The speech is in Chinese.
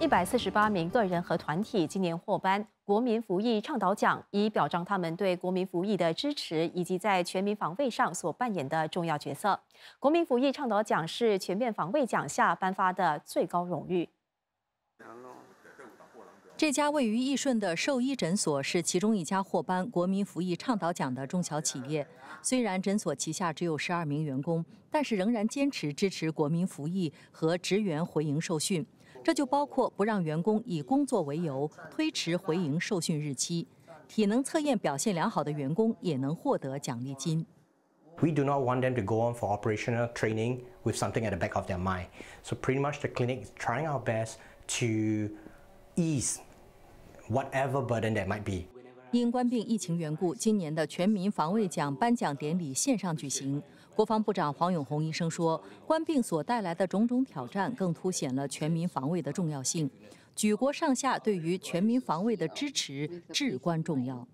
一百四十八名个人和团体今年获颁国民服役倡导奖，以表彰他们对国民服役的支持以及在全民防卫上所扮演的重要角色。国民服役倡导奖是全面防卫奖下颁发的最高荣誉。这家位于义顺的兽医诊所是其中一家获颁国民服役倡导奖的中小企业。虽然诊所旗下只有十二名员工，但是仍然坚持支持国民服役和职员回营受训。这就包括不让员工以工作为由推迟回营受训日期，体能测验表现良好的员工也能获得奖励金。We do not want them to go on for operational training with something at the back of their mind. So pretty much the clinic is trying our best to ease whatever burden t h a t might be. 因冠病疫情缘故，今年的全民防卫奖颁奖典礼线上举行。国防部长黄永红医生说：“官病所带来的种种挑战，更凸显了全民防卫的重要性。举国上下对于全民防卫的支持至关重要。”